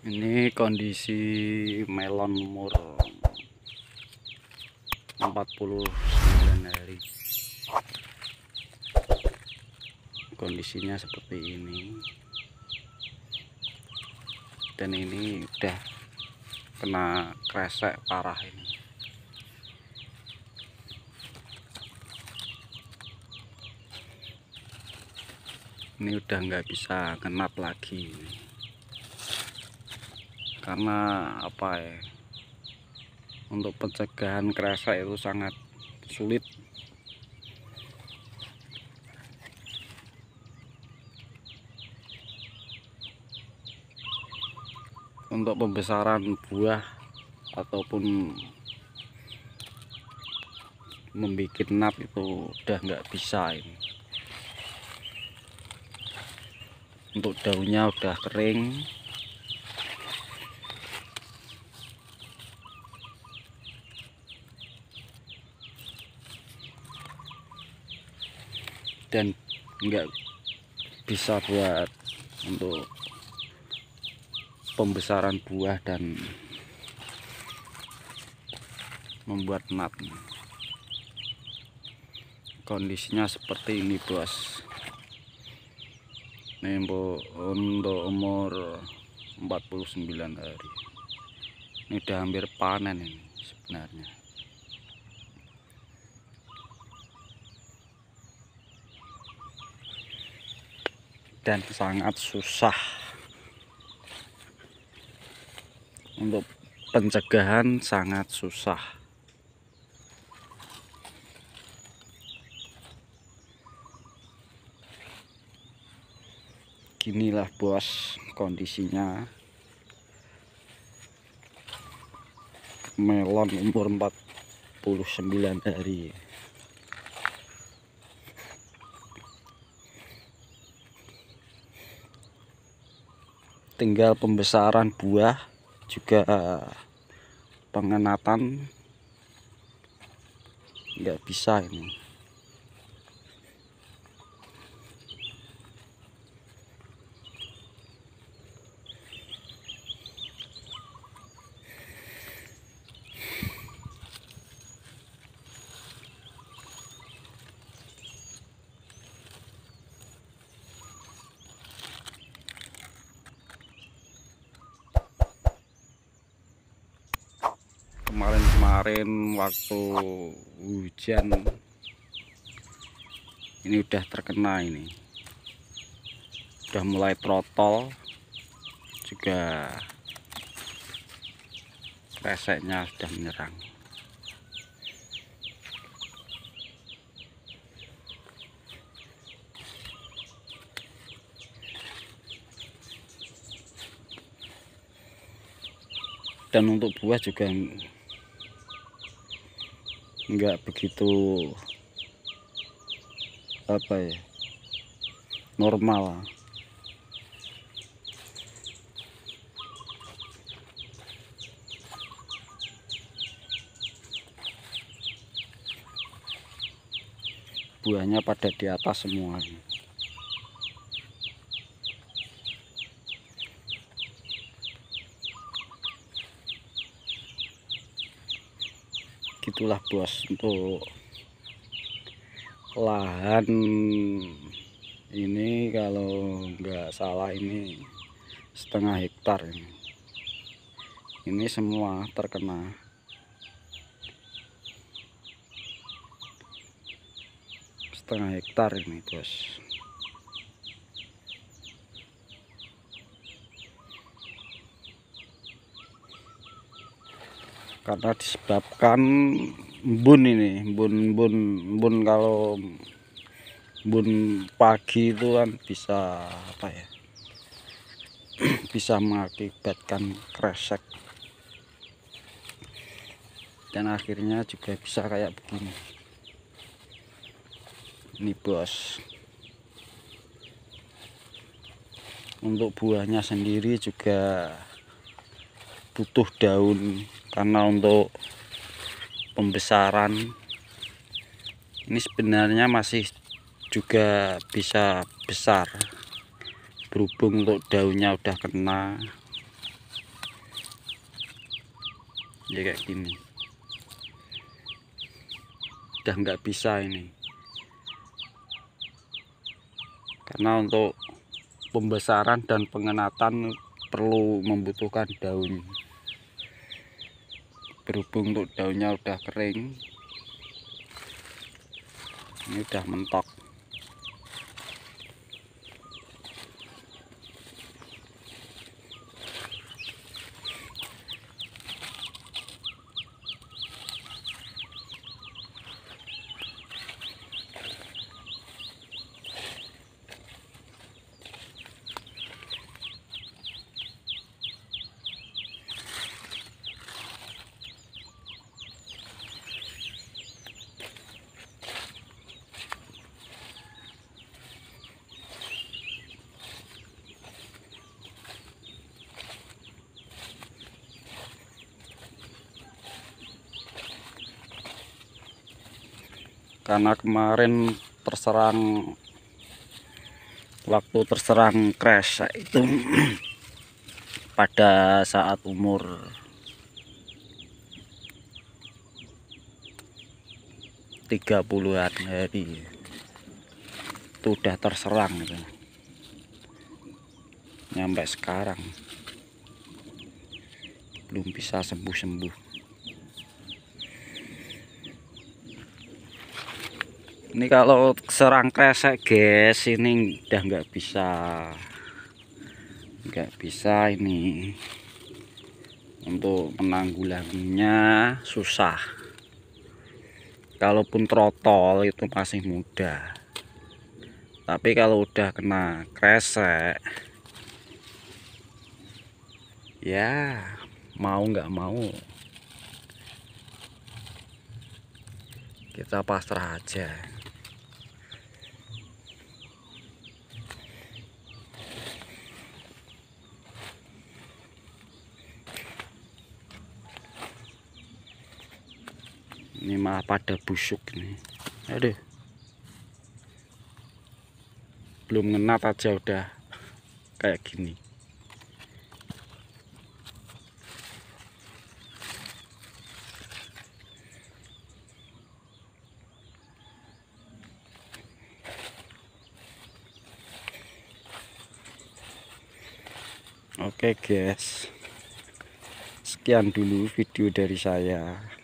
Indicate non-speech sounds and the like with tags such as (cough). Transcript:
ini kondisi melon murung 49 hari kondisinya seperti ini dan ini udah kena kresek parah ini ini udah nggak bisa kenap lagi ini karena apa ya untuk pencegahan kerasa itu sangat sulit untuk pembesaran buah ataupun membuat nap itu udah nggak bisa ini untuk daunnya udah kering dan nggak bisa buat untuk pembesaran buah dan membuat nat kondisinya seperti ini bos nembo untuk umur 49 hari ini udah hampir panen ini sebenarnya dan sangat susah untuk pencegahan sangat susah ginilah bos kondisinya melon umur 49 hari tinggal pembesaran buah juga eh, pengenatan nggak bisa ini kemarin-kemarin waktu hujan ini udah terkena ini udah mulai protol juga reseknya sudah menyerang dan untuk buah juga nggak begitu apa ya normal buahnya pada di atas semua gitulah bos untuk lahan ini kalau nggak salah ini setengah hektar ini ini semua terkena setengah hektar ini bos karena disebabkan embun ini embun embun embun kalau embun pagi itu kan bisa apa ya (clears throat) bisa mengakibatkan kresek dan akhirnya juga bisa kayak begini ini bos untuk buahnya sendiri juga butuh daun karena untuk pembesaran ini sebenarnya masih juga bisa besar berhubung untuk daunnya udah kena ya kayak gini udah nggak bisa ini karena untuk pembesaran dan pengenatan perlu membutuhkan daun berhubung untuk daunnya udah kering ini udah mentok karena kemarin terserang waktu terserang crash itu (clears throat) pada saat umur tiga puluhan hari itu udah terserang itu nyampe sekarang belum bisa sembuh-sembuh ini kalau serang kresek guys ini udah nggak bisa nggak bisa ini untuk menanggulanginya susah kalaupun trotol itu masih mudah tapi kalau udah kena kresek ya mau nggak mau kita pasrah aja ini malah pada busuk ini aduh belum ngenat aja udah kayak gini Oke okay guys, sekian dulu video dari saya.